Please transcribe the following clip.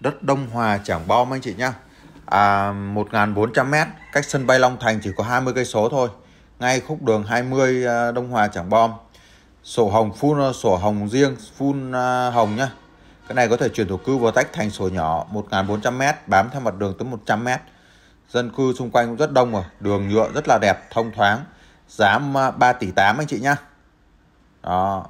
đất Đông Hòa Trảng Bom anh chị nhá. À 1400 m, cách sân bay Long Thành chỉ có 20 cây số thôi. Ngay khúc đường 20 à, Đông Hòa Trảng Bom. Sổ hồng full à, sổ hồng riêng, full à, hồng nhá. Cái này có thể chuyển thổ cư vào tách thành sổ nhỏ 1400 m, bám theo mặt đường tới 100 m. Dân cư xung quanh cũng rất đông rồi, đường nhựa rất là đẹp, thông thoáng. Giá 3 tỷ 8 anh chị nhá. Đó,